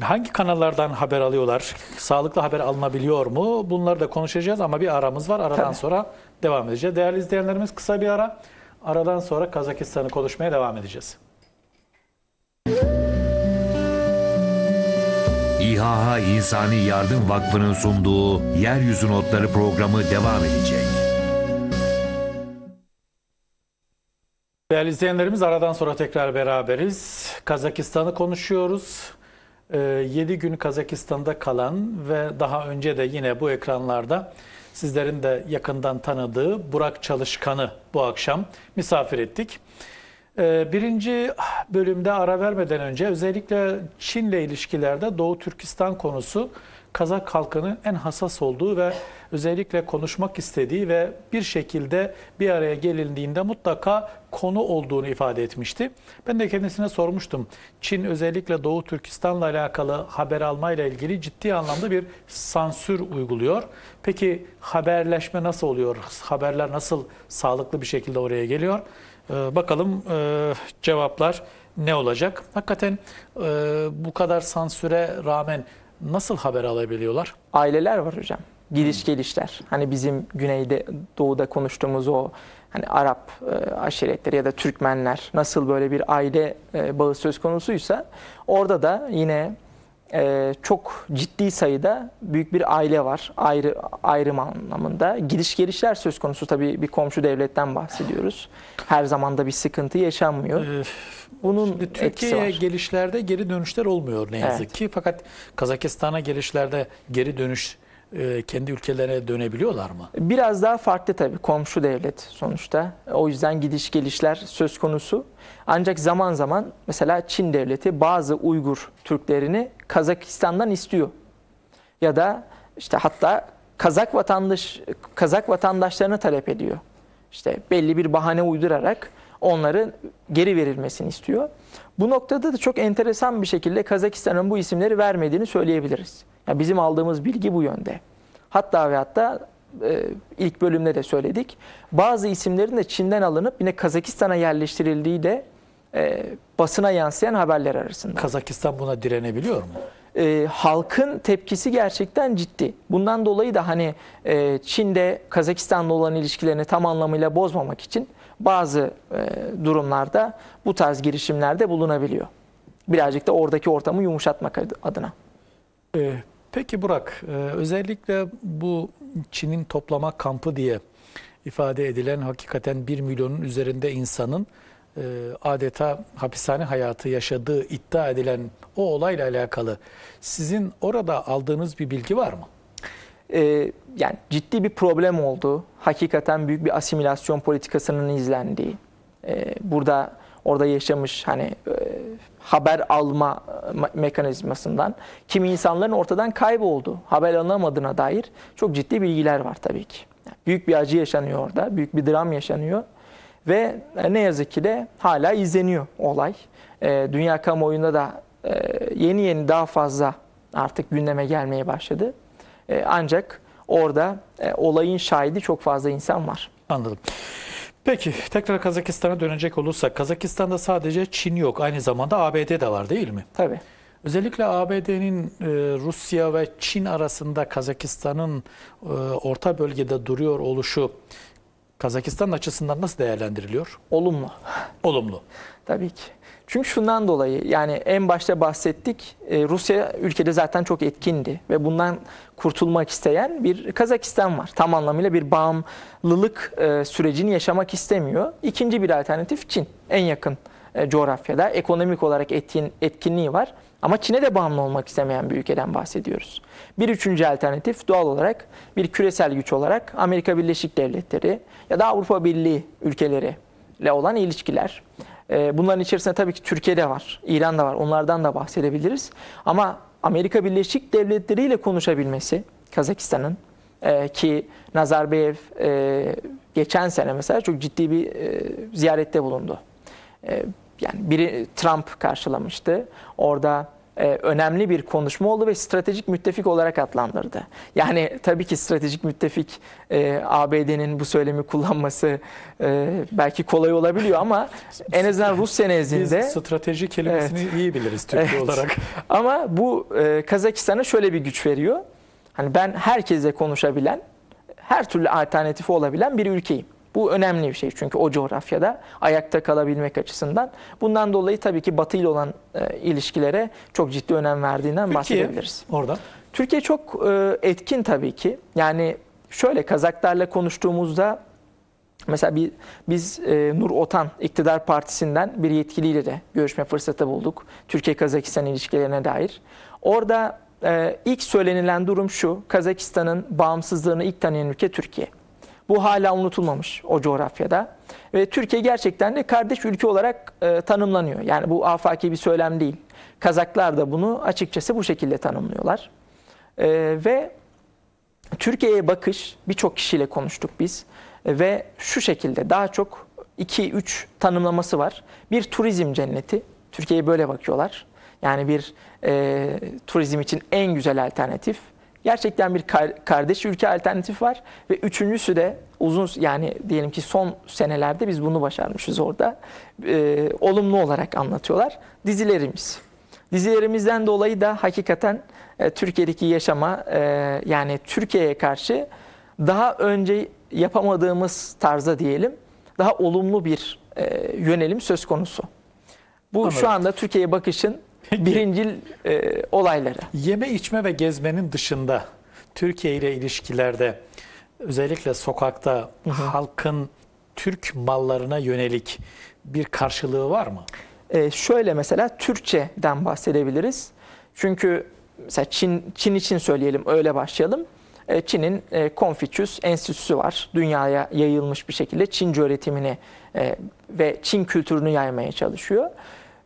hangi kanallardan haber alıyorlar? Sağlıklı haber alınabiliyor mu? Bunları da konuşacağız ama bir aramız var. Aradan Tabii. sonra devam edeceğiz. Değerli izleyenlerimiz kısa bir ara. Aradan sonra Kazakistan'ı konuşmaya devam edeceğiz. İHA İnsani Yardım Vakfı'nın sunduğu Yeryüzü Notları programı devam edecek. Değerli izleyenlerimiz aradan sonra tekrar beraberiz. Kazakistan'ı konuşuyoruz. 7 ee, gün Kazakistan'da kalan ve daha önce de yine bu ekranlarda sizlerin de yakından tanıdığı Burak Çalışkan'ı bu akşam misafir ettik. Ee, birinci bölümde ara vermeden önce özellikle Çin'le ilişkilerde Doğu Türkistan konusu Kazak halkının en hassas olduğu ve özellikle konuşmak istediği ve bir şekilde bir araya gelindiğinde mutlaka konu olduğunu ifade etmişti. Ben de kendisine sormuştum. Çin özellikle Doğu Türkistan'la alakalı haber almayla ilgili ciddi anlamda bir sansür uyguluyor. Peki haberleşme nasıl oluyor? Haberler nasıl sağlıklı bir şekilde oraya geliyor? Ee, bakalım e, cevaplar ne olacak? Hakikaten e, bu kadar sansüre rağmen nasıl haber alabiliyorlar? Aileler var hocam. Hmm. Gidiş gelişler. Hani bizim güneyde doğuda konuştuğumuz o hani Arap e, aşiretleri ya da Türkmenler nasıl böyle bir aile e, bağı söz konusuysa orada da yine e, çok ciddi sayıda büyük bir aile var ayrı ayrım anlamında. Gidiş gelişler söz konusu tabii bir komşu devletten bahsediyoruz. Her zaman da bir sıkıntı yaşanmıyor. Ee, bunun Türkiye'ye gelişlerde geri dönüşler olmuyor ne yazık evet. ki. Fakat Kazakistan'a gelişlerde geri dönüş e, kendi ülkelerine dönebiliyorlar mı? Biraz daha farklı tabii komşu devlet sonuçta. O yüzden gidiş gelişler söz konusu. Ancak zaman zaman mesela Çin devleti bazı Uygur Türklerini Kazakistan'dan istiyor. Ya da işte hatta Kazak vatandaş Kazak vatandaşlarını talep ediyor. İşte belli bir bahane uydurarak onların geri verilmesini istiyor. Bu noktada da çok enteresan bir şekilde Kazakistan'ın bu isimleri vermediğini söyleyebiliriz. Yani bizim aldığımız bilgi bu yönde. Hatta ve hatta e, ilk bölümde de söyledik. Bazı isimlerin de Çin'den alınıp yine Kazakistan'a yerleştirildiği de e, basına yansıyan haberler arasında. Kazakistan buna direnebiliyor mu? E, halkın tepkisi gerçekten ciddi. Bundan dolayı da hani e, Çin'de Kazakistan'la olan ilişkilerini tam anlamıyla bozmamak için bazı e, durumlarda bu tarz girişimlerde bulunabiliyor. Birazcık da oradaki ortamı yumuşatmak adına. E, peki Burak, e, özellikle bu Çin'in toplama kampı diye ifade edilen hakikaten 1 milyonun üzerinde insanın adeta hapishane hayatı yaşadığı iddia edilen o olayla alakalı sizin orada aldığınız bir bilgi var mı? e, yani ciddi bir problem oldu. Hakikaten büyük bir asimilasyon politikasının izlendiği. E, burada orada yaşamış hani e, haber alma mekanizmasından kimi insanların ortadan kayboldu. Haber alamadığına dair çok ciddi bilgiler var tabii ki. Yani büyük bir acı yaşanıyor orada, büyük bir dram yaşanıyor ve e, ne yazık ki de hala izleniyor olay. E, dünya kamuoyunda da e, yeni yeni daha fazla artık gündeme gelmeye başladı. E, ancak orada e, olayın şahidi çok fazla insan var. Anladım. Peki tekrar Kazakistan'a dönecek olursak Kazakistan'da sadece Çin yok aynı zamanda ABD de var değil mi? Tabii. Özellikle ABD'nin e, Rusya ve Çin arasında Kazakistan'ın orta bölgede duruyor oluşu Kazakistan açısından nasıl değerlendiriliyor? Olumlu. Olumlu. Tabii ki. Çünkü şundan dolayı yani en başta bahsettik e, Rusya ülkede zaten çok etkindi ve bundan kurtulmak isteyen bir Kazakistan var. Tam anlamıyla bir bağımlılık e, sürecini yaşamak istemiyor. İkinci bir alternatif Çin en yakın e, coğrafyada ekonomik olarak etkin, etkinliği var. Ama Çin'e de bağımlı olmak istemeyen bir ülkeden bahsediyoruz. Bir üçüncü alternatif doğal olarak bir küresel güç olarak Amerika Birleşik Devletleri ya da Avrupa Birliği ülkeleri ile olan ilişkiler. Ee, bunların içerisinde tabii ki Türkiye de var, İran da var. Onlardan da bahsedebiliriz. Ama Amerika Birleşik Devletleri ile konuşabilmesi Kazakistan'ın e, ki Nazarbayev e, geçen sene mesela çok ciddi bir e, ziyarette bulundu. yani biri Trump karşılamıştı. Orada e, önemli bir konuşma oldu ve stratejik müttefik olarak adlandırdı. Yani tabii ki stratejik müttefik e, ABD'nin bu söylemi kullanması e, belki kolay olabiliyor ama en azından Rusya nezdinde... Biz strateji kelimesini evet, iyi biliriz Türkiye evet. olarak. Ama bu e, Kazakistan'a şöyle bir güç veriyor. Hani ben herkese konuşabilen, her türlü alternatifi olabilen bir ülkeyim. Bu önemli bir şey çünkü o coğrafyada ayakta kalabilmek açısından. Bundan dolayı tabii ki Batı ile olan e, ilişkilere çok ciddi önem verdiğinden Türkiye, bahsedebiliriz. Orada. Türkiye çok e, etkin tabii ki. Yani şöyle Kazaklarla konuştuğumuzda Mesela bir, biz e, Nur Otan iktidar partisinden bir yetkiliyle de görüşme fırsatı bulduk. Türkiye-Kazakistan ilişkilerine dair. Orada e, ilk söylenilen durum şu, Kazakistan'ın bağımsızlığını ilk tanıyan ülke Türkiye. Bu hala unutulmamış o coğrafyada. Ve Türkiye gerçekten de kardeş ülke olarak e, tanımlanıyor. Yani bu afaki bir söylem değil. Kazaklar da bunu açıkçası bu şekilde tanımlıyorlar. E, ve Türkiye'ye bakış birçok kişiyle konuştuk biz. E, ve şu şekilde daha çok 2-3 tanımlaması var. Bir turizm cenneti. Türkiye'ye böyle bakıyorlar. Yani bir e, turizm için en güzel alternatif. Gerçekten bir kardeş ülke alternatif var ve üçüncüsü de uzun yani diyelim ki son senelerde biz bunu başarmışız orada. Ee, olumlu olarak anlatıyorlar. Dizilerimiz. Dizilerimizden dolayı da hakikaten e, Türkiye'deki yaşama e, yani Türkiye'ye karşı daha önce yapamadığımız tarza diyelim daha olumlu bir e, yönelim söz konusu. Bu Anladım. şu anda Türkiye'ye bakışın birincil e, olayları. Yeme içme ve gezmenin dışında Türkiye ile ilişkilerde özellikle sokakta hı hı. halkın Türk mallarına yönelik bir karşılığı var mı? Ee, şöyle mesela Türkçe'den bahsedebiliriz. Çünkü mesela Çin, Çin için söyleyelim öyle başlayalım. Ee, Çin'in e, Confucius Enstitüsü var. Dünyaya yayılmış bir şekilde Çince öğretimini e, ve Çin kültürünü yaymaya çalışıyor.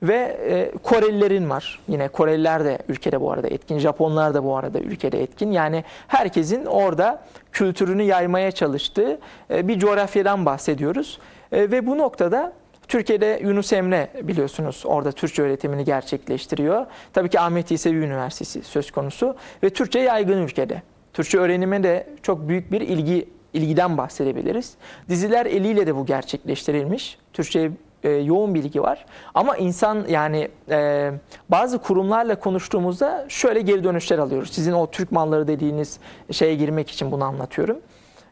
Ve e, Korelilerin var. Yine Koreliler de ülkede bu arada etkin. Japonlar da bu arada ülkede etkin. Yani herkesin orada kültürünü yaymaya çalıştığı e, bir coğrafyadan bahsediyoruz. E, ve bu noktada Türkiye'de Yunus Emre biliyorsunuz orada Türkçe öğretimini gerçekleştiriyor. Tabii ki Ahmet Yesevi Üniversitesi söz konusu ve Türkçe yaygın ülkede. Türkçe öğrenime de çok büyük bir ilgi ilgiden bahsedebiliriz. Diziler eliyle de bu gerçekleştirilmiş. Türkçe e, yoğun bilgi var. Ama insan yani e, bazı kurumlarla konuştuğumuzda şöyle geri dönüşler alıyoruz. Sizin o Türk malları dediğiniz şeye girmek için bunu anlatıyorum.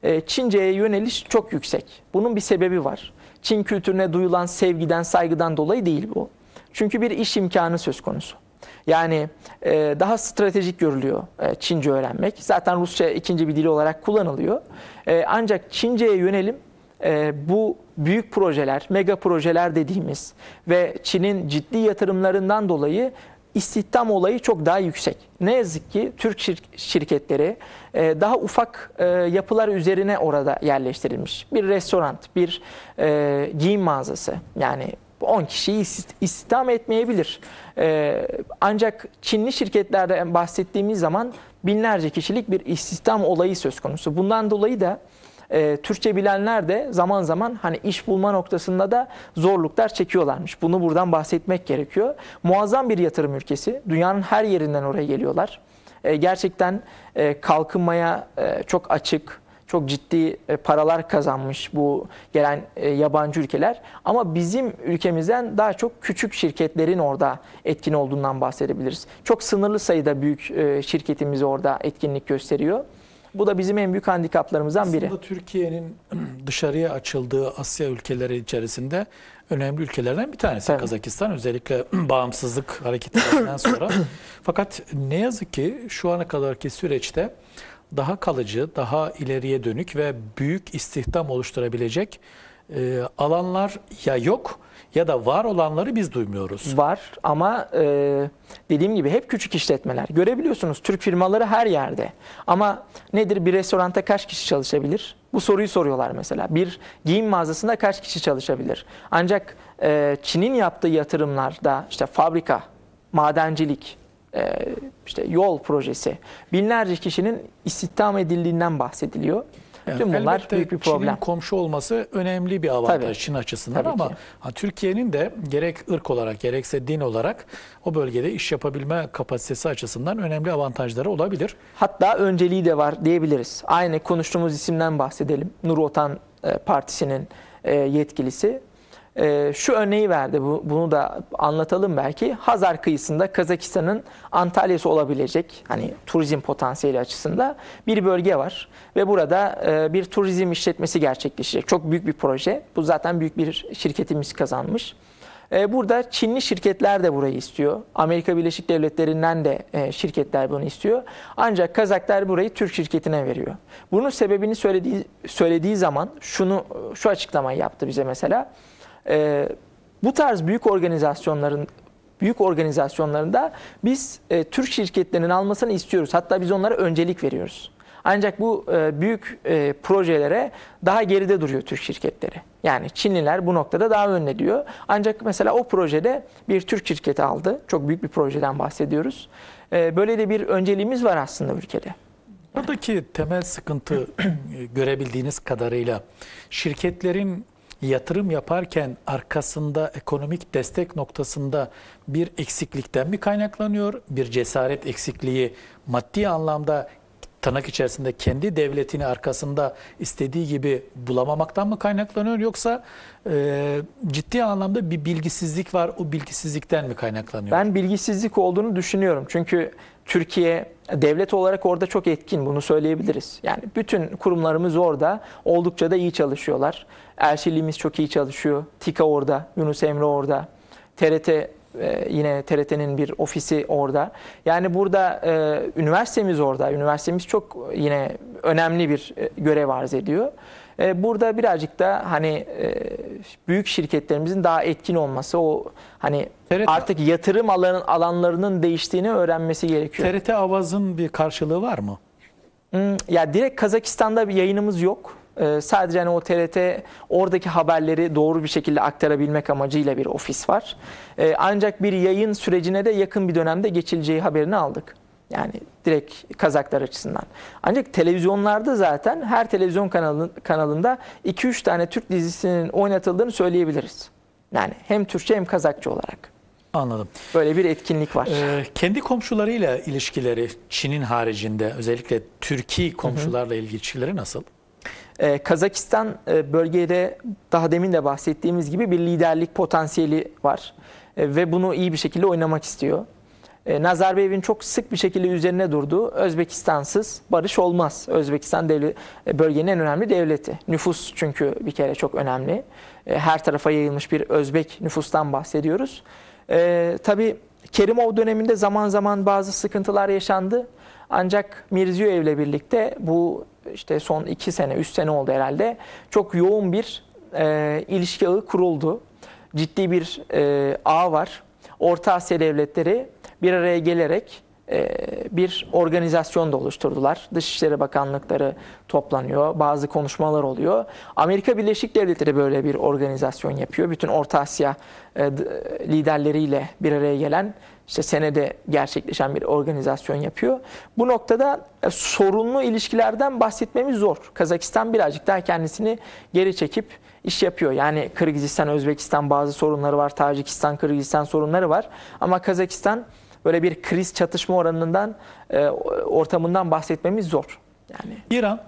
E, Çince'ye yöneliş çok yüksek. Bunun bir sebebi var. Çin kültürüne duyulan sevgiden, saygıdan dolayı değil bu. Çünkü bir iş imkanı söz konusu. Yani e, daha stratejik görülüyor e, Çince öğrenmek. Zaten Rusça ikinci bir dil olarak kullanılıyor. E, ancak Çince'ye yönelim e, bu büyük projeler, mega projeler dediğimiz ve Çin'in ciddi yatırımlarından dolayı istihdam olayı çok daha yüksek. Ne yazık ki Türk şirketleri e, daha ufak e, yapılar üzerine orada yerleştirilmiş. Bir restoran, bir e, giyim mağazası yani 10 kişiyi istihdam etmeyebilir. ancak Çinli şirketlerden bahsettiğimiz zaman binlerce kişilik bir istihdam olayı söz konusu. Bundan dolayı da e, Türkçe bilenler de zaman zaman hani iş bulma noktasında da zorluklar çekiyorlarmış. Bunu buradan bahsetmek gerekiyor. Muazzam bir yatırım ülkesi. Dünyanın her yerinden oraya geliyorlar. E, gerçekten e, kalkınmaya e, çok açık, çok ciddi e, paralar kazanmış bu gelen e, yabancı ülkeler. Ama bizim ülkemizden daha çok küçük şirketlerin orada etkin olduğundan bahsedebiliriz. Çok sınırlı sayıda büyük e, şirketimiz orada etkinlik gösteriyor. Bu da bizim en büyük handikaplarımızdan biri. Aslında Türkiye'nin dışarıya açıldığı Asya ülkeleri içerisinde önemli ülkelerden bir tanesi evet. Kazakistan. Özellikle bağımsızlık hareketlerinden sonra. Fakat ne yazık ki şu ana kadarki süreçte daha kalıcı, daha ileriye dönük ve büyük istihdam oluşturabilecek e, alanlar ya yok ya da var olanları biz duymuyoruz. Var ama e, dediğim gibi hep küçük işletmeler. Görebiliyorsunuz Türk firmaları her yerde. Ama nedir bir restoranda kaç kişi çalışabilir? Bu soruyu soruyorlar mesela. Bir giyim mağazasında kaç kişi çalışabilir? Ancak e, Çin'in yaptığı yatırımlarda işte fabrika, madencilik, e, işte yol projesi binlerce kişinin istihdam edildiğinden bahsediliyor. Yani Tüm bunlar elbette büyük bir problem. Çin'in komşu olması önemli bir avantaj Tabii. Çin açısından Tabii ama ha, Türkiye'nin de gerek ırk olarak gerekse din olarak o bölgede iş yapabilme kapasitesi açısından önemli avantajları olabilir. Hatta önceliği de var diyebiliriz. Aynı konuştuğumuz isimden bahsedelim. Nur Otan e, Partisi'nin e, yetkilisi e, şu örneği verdi. Bu, bunu da anlatalım belki. Hazar kıyısında Kazakistan'ın Antalya'sı olabilecek hani turizm potansiyeli açısında bir bölge var ve burada e, bir turizm işletmesi gerçekleşecek. Çok büyük bir proje. Bu zaten büyük bir şirketimiz kazanmış. E, burada Çinli şirketler de burayı istiyor. Amerika Birleşik Devletleri'nden de e, şirketler bunu istiyor. Ancak Kazaklar burayı Türk şirketine veriyor. Bunun sebebini söylediği, söylediği zaman şunu şu açıklamayı yaptı bize mesela. E, bu tarz büyük organizasyonların büyük organizasyonlarında biz e, Türk şirketlerinin almasını istiyoruz. Hatta biz onlara öncelik veriyoruz. Ancak bu e, büyük e, projelere daha geride duruyor Türk şirketleri. Yani Çinliler bu noktada daha önde diyor. Ancak mesela o projede bir Türk şirketi aldı. Çok büyük bir projeden bahsediyoruz. E, böyle de bir önceliğimiz var aslında ülkede. Buradaki temel sıkıntı e, görebildiğiniz kadarıyla şirketlerin yatırım yaparken arkasında ekonomik destek noktasında bir eksiklikten mi kaynaklanıyor? Bir cesaret eksikliği maddi anlamda tırnak içerisinde kendi devletini arkasında istediği gibi bulamamaktan mı kaynaklanıyor yoksa e, ciddi anlamda bir bilgisizlik var o bilgisizlikten mi kaynaklanıyor? Ben bilgisizlik olduğunu düşünüyorum çünkü Türkiye devlet olarak orada çok etkin bunu söyleyebiliriz. Yani bütün kurumlarımız orada oldukça da iyi çalışıyorlar. Elçiliğimiz çok iyi çalışıyor. TİKA orada, Yunus Emre orada. TRT e, yine TRT'nin bir ofisi orada. Yani burada e, üniversitemiz orada. Üniversitemiz çok yine önemli bir e, görev arz ediyor. E, burada birazcık da hani e, büyük şirketlerimizin daha etkin olması o hani TRT, artık yatırım alan, alanlarının değiştiğini öğrenmesi gerekiyor. TRT Avaz'ın bir karşılığı var mı? Hmm, ya direkt Kazakistan'da bir yayınımız yok. Ee, sadece hani o TRT oradaki haberleri doğru bir şekilde aktarabilmek amacıyla bir ofis var. Ee, ancak bir yayın sürecine de yakın bir dönemde geçileceği haberini aldık. Yani direkt Kazaklar açısından. Ancak televizyonlarda zaten her televizyon kanalın, kanalında 2-3 tane Türk dizisinin oynatıldığını söyleyebiliriz. Yani hem Türkçe hem Kazakça olarak. Anladım. Böyle bir etkinlik var. Ee, kendi komşularıyla ilişkileri Çin'in haricinde özellikle Türkiye komşularla ilişkileri nasıl? Ee, Kazakistan e, bölgede daha demin de bahsettiğimiz gibi bir liderlik potansiyeli var. E, ve bunu iyi bir şekilde oynamak istiyor. E, Nazarbayev'in çok sık bir şekilde üzerine durduğu Özbekistan'sız barış olmaz. Özbekistan devlet, bölgenin en önemli devleti. Nüfus çünkü bir kere çok önemli. E, her tarafa yayılmış bir Özbek nüfustan bahsediyoruz. E, tabii Kerimov döneminde zaman zaman bazı sıkıntılar yaşandı. Ancak Mirziyev'le birlikte bu işte son iki sene, üç sene oldu herhalde. Çok yoğun bir e, ilişki ağı kuruldu. Ciddi bir e, ağ var. Orta Asya devletleri bir araya gelerek e, bir organizasyon da oluşturdular. Dışişleri Bakanlıkları toplanıyor, bazı konuşmalar oluyor. Amerika Birleşik Devletleri böyle bir organizasyon yapıyor. Bütün Orta Asya e, liderleriyle bir araya gelen, işte senede gerçekleşen bir organizasyon yapıyor. Bu noktada e, sorunlu ilişkilerden bahsetmemiz zor. Kazakistan birazcık daha kendisini geri çekip iş yapıyor. Yani Kırgızistan, Özbekistan bazı sorunları var, Tacikistan, Kırgızistan sorunları var. Ama Kazakistan böyle bir kriz çatışma oranından e, ortamından bahsetmemiz zor. Yani İran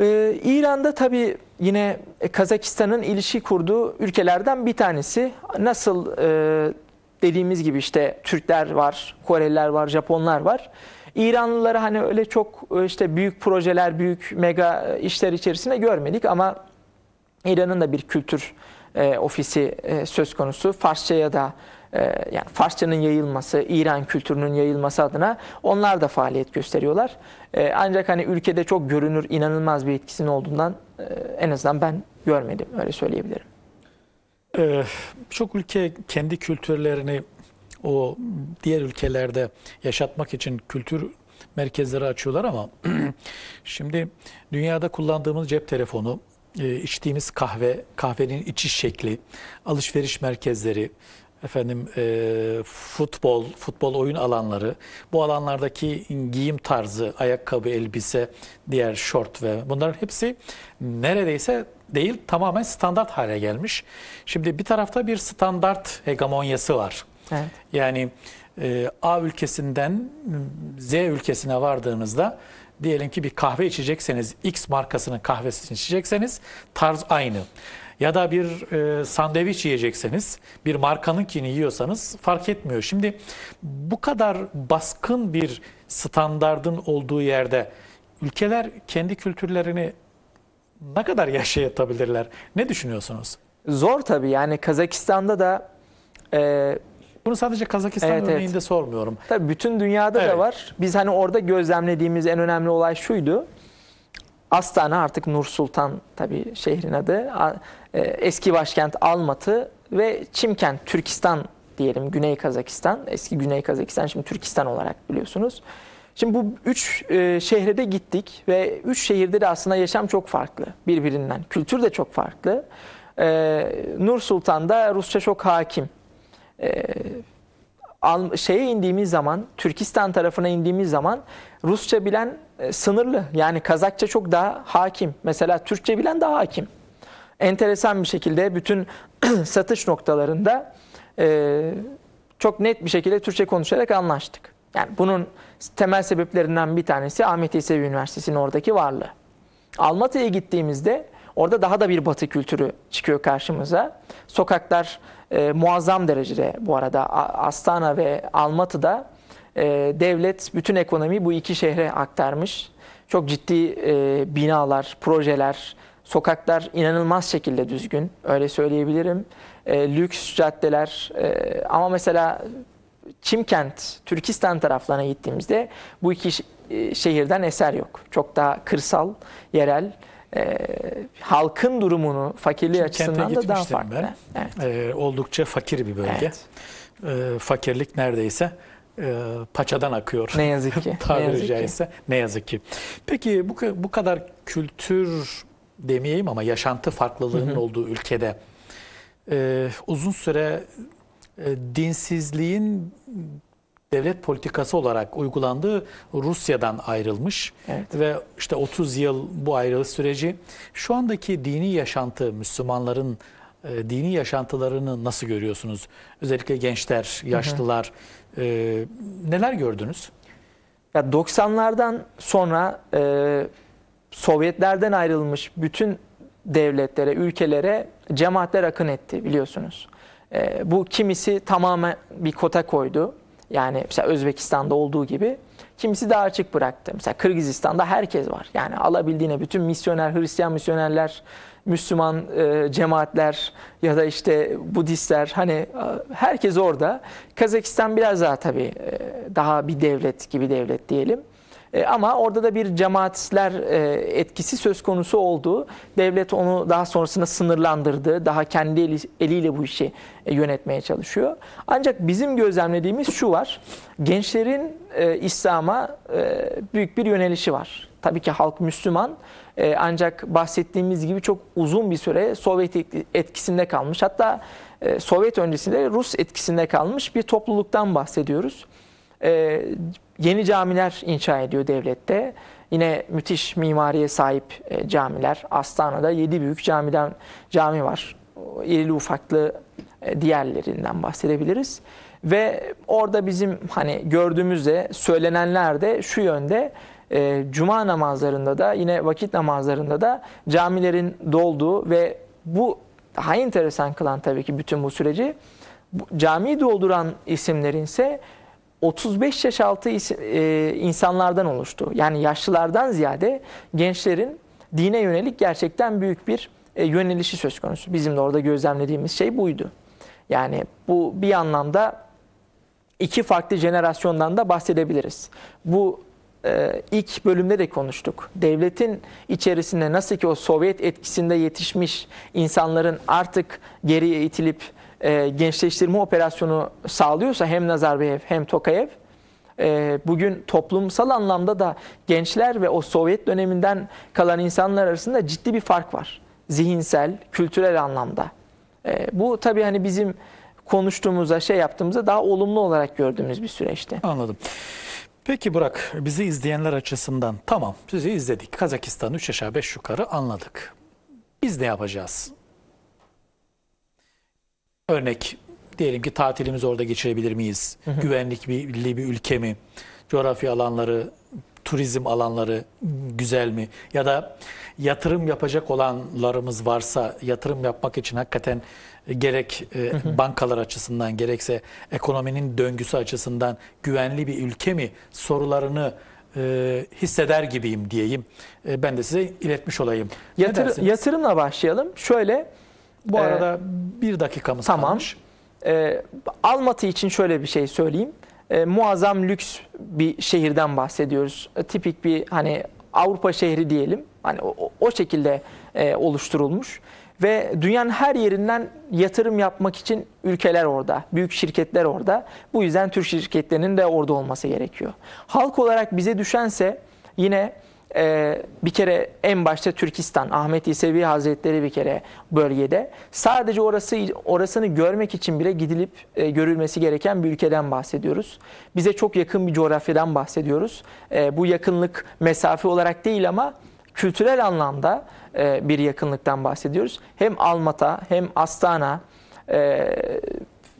ee, İran'da tabi yine e, Kazakistan'ın ilişki kurduğu ülkelerden bir tanesi. Nasıl e, dediğimiz gibi işte Türkler var, Koreliler var, Japonlar var. İranlıları hani öyle çok e, işte büyük projeler, büyük mega e, işler içerisinde görmedik ama İran'ın da bir kültür e, ofisi e, söz konusu. Farsça'ya da ee, yani Farsçanın yayılması, İran kültürünün yayılması adına onlar da faaliyet gösteriyorlar. Ee, ancak hani ülkede çok görünür, inanılmaz bir etkisinin olduğundan e, en azından ben görmedim, öyle söyleyebilirim. Ee, çok ülke kendi kültürlerini o diğer ülkelerde yaşatmak için kültür merkezleri açıyorlar ama şimdi dünyada kullandığımız cep telefonu, e, içtiğimiz kahve, kahvenin içiş şekli, alışveriş merkezleri, efendim e, futbol, futbol oyun alanları, bu alanlardaki giyim tarzı, ayakkabı, elbise, diğer short ve bunların hepsi neredeyse değil tamamen standart hale gelmiş. Şimdi bir tarafta bir standart hegemonyası var. Evet. Yani e, A ülkesinden Z ülkesine vardığınızda diyelim ki bir kahve içecekseniz, X markasının kahvesini içecekseniz tarz aynı ya da bir e, sandviç yiyecekseniz, bir markanınkini yiyorsanız fark etmiyor. Şimdi bu kadar baskın bir standardın olduğu yerde ülkeler kendi kültürlerini ne kadar yaşayabilirler? Ne düşünüyorsunuz? Zor tabii yani Kazakistan'da da e, bunu sadece Kazakistan evet, örneğinde evet. sormuyorum. Tabii bütün dünyada evet. da var. Biz hani orada gözlemlediğimiz en önemli olay şuydu. Astana artık Nur Sultan tabii şehrin adı. E, eski başkent Almatı ve Çimkent, Türkistan diyelim Güney Kazakistan. Eski Güney Kazakistan şimdi Türkistan olarak biliyorsunuz. Şimdi bu üç e, şehre de gittik ve üç şehirde de aslında yaşam çok farklı birbirinden. Kültür de çok farklı. E, Nur Sultan'da Rusça çok hakim. E, al, şeye indiğimiz zaman, Türkistan tarafına indiğimiz zaman Rusça bilen e, sınırlı. Yani Kazakça çok daha hakim. Mesela Türkçe bilen daha hakim enteresan bir şekilde bütün satış noktalarında e, çok net bir şekilde Türkçe konuşarak anlaştık. Yani bunun temel sebeplerinden bir tanesi Ahmet Yesevi Üniversitesi'nin oradaki varlığı. Almatı'ya gittiğimizde orada daha da bir batı kültürü çıkıyor karşımıza. Sokaklar e, muazzam derecede bu arada Astana ve Almatı'da e, devlet bütün ekonomiyi bu iki şehre aktarmış. Çok ciddi e, binalar, projeler, Sokaklar inanılmaz şekilde düzgün, öyle söyleyebilirim. E, lüks caddeler e, ama mesela Çimkent, Türkistan taraflarına gittiğimizde bu iki e, şehirden eser yok. Çok daha kırsal, yerel, e, halkın durumunu, fakirliği Çimkent'e açısından da daha farklı. Ben. Evet. E, oldukça fakir bir bölge. Evet. E, fakirlik neredeyse e, paçadan akıyor. Ne yazık ki. Tabiri ne yazık caizse. Ki. Ne yazık ki. Peki bu, bu kadar kültür demeyeyim ama yaşantı farklılığının hı hı. olduğu ülkede e, uzun süre e, dinsizliğin devlet politikası olarak uygulandığı Rusya'dan ayrılmış evet. ve işte 30 yıl bu ayrılış süreci şu andaki dini yaşantı Müslümanların e, dini yaşantılarını nasıl görüyorsunuz? Özellikle gençler, yaşlılar hı hı. E, neler gördünüz? Ya 90'lardan sonra e, Sovyetlerden ayrılmış bütün devletlere, ülkelere cemaatler akın etti biliyorsunuz. E, bu kimisi tamamen bir kota koydu. Yani mesela Özbekistan'da olduğu gibi. Kimisi daha açık bıraktı. Mesela Kırgızistan'da herkes var. Yani alabildiğine bütün misyoner, Hristiyan misyonerler, Müslüman e, cemaatler ya da işte Budistler hani e, herkes orada. Kazakistan biraz daha tabii e, daha bir devlet gibi devlet diyelim. E, ama orada da bir cemaatler e, etkisi söz konusu oldu. Devlet onu daha sonrasında sınırlandırdı. Daha kendi eli, eliyle bu işi e, yönetmeye çalışıyor. Ancak bizim gözlemlediğimiz şu var. Gençlerin e, İslam'a e, büyük bir yönelişi var. Tabii ki halk Müslüman e, ancak bahsettiğimiz gibi çok uzun bir süre Sovyet etkisinde kalmış. Hatta e, Sovyet öncesinde Rus etkisinde kalmış bir topluluktan bahsediyoruz. E, Yeni camiler inşa ediyor devlette. Yine müthiş mimariye sahip e, camiler. Astana'da yedi büyük camiden cami var. İrili ufaklı e, diğerlerinden bahsedebiliriz. Ve orada bizim hani gördüğümüzde söylenenler de şu yönde e, cuma namazlarında da yine vakit namazlarında da camilerin dolduğu ve bu daha enteresan kılan tabii ki bütün bu süreci camiyi dolduran isimlerin ise 35 yaş altı e, insanlardan oluştu. Yani yaşlılardan ziyade gençlerin dine yönelik gerçekten büyük bir e, yönelişi söz konusu. Bizim de orada gözlemlediğimiz şey buydu. Yani bu bir anlamda iki farklı jenerasyondan da bahsedebiliriz. Bu e, ilk bölümde de konuştuk. Devletin içerisinde nasıl ki o Sovyet etkisinde yetişmiş insanların artık geriye itilip e, gençleştirme operasyonu sağlıyorsa hem Nazarbayev hem Tokayev e, bugün toplumsal anlamda da gençler ve o Sovyet döneminden kalan insanlar arasında ciddi bir fark var. Zihinsel, kültürel anlamda. E, bu tabii hani bizim konuştuğumuza, şey yaptığımızda daha olumlu olarak gördüğümüz bir süreçti. Anladım. Peki Burak, bizi izleyenler açısından tamam sizi izledik. Kazakistan 3 aşağı 5 yukarı anladık. Biz ne yapacağız? Örnek diyelim ki tatilimiz orada geçirebilir miyiz? Hı hı. Güvenlik bir, bir ülke mi? Coğrafya alanları, turizm alanları güzel mi? Ya da yatırım yapacak olanlarımız varsa yatırım yapmak için hakikaten e, gerek e, bankalar açısından gerekse ekonominin döngüsü açısından güvenli bir ülke mi sorularını e, hisseder gibiyim diyeyim. E, ben de size iletmiş olayım. Yatır, yatırımla başlayalım. Şöyle bu ee, arada bir dakikamız tamam. kalmış. E, ee, Almatı için şöyle bir şey söyleyeyim. E, muazzam lüks bir şehirden bahsediyoruz. E, tipik bir hani Avrupa şehri diyelim. Hani o, o şekilde e, oluşturulmuş ve dünyanın her yerinden yatırım yapmak için ülkeler orada, büyük şirketler orada. Bu yüzden Türk şirketlerinin de orada olması gerekiyor. Halk olarak bize düşense yine e, bir kere en başta Türkistan, Ahmet İsevi Hazretleri bir kere bölgede. Sadece orası orasını görmek için bile gidilip e, görülmesi gereken bir ülkeden bahsediyoruz. Bize çok yakın bir coğrafyadan bahsediyoruz. E, bu yakınlık mesafe olarak değil ama kültürel anlamda e, bir yakınlıktan bahsediyoruz. Hem Almata hem Astana... E,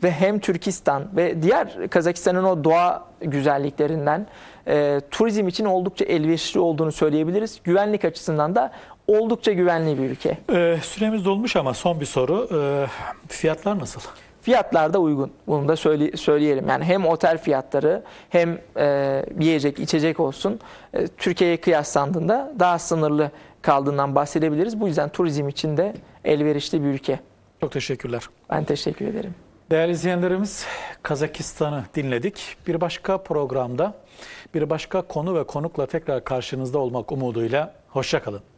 ve hem Türkistan ve diğer Kazakistan'ın o doğa güzelliklerinden e, turizm için oldukça elverişli olduğunu söyleyebiliriz. Güvenlik açısından da oldukça güvenli bir ülke. Ee, süremiz dolmuş ama son bir soru. Ee, fiyatlar nasıl? Fiyatlar da uygun. Bunu da söyle, söyleyelim. Yani hem otel fiyatları hem e, yiyecek, içecek olsun e, Türkiye'ye kıyaslandığında daha sınırlı kaldığından bahsedebiliriz. Bu yüzden turizm için de elverişli bir ülke. Çok teşekkürler. Ben teşekkür ederim. Değerli izleyenlerimiz Kazakistan'ı dinledik. Bir başka programda bir başka konu ve konukla tekrar karşınızda olmak umuduyla hoşçakalın.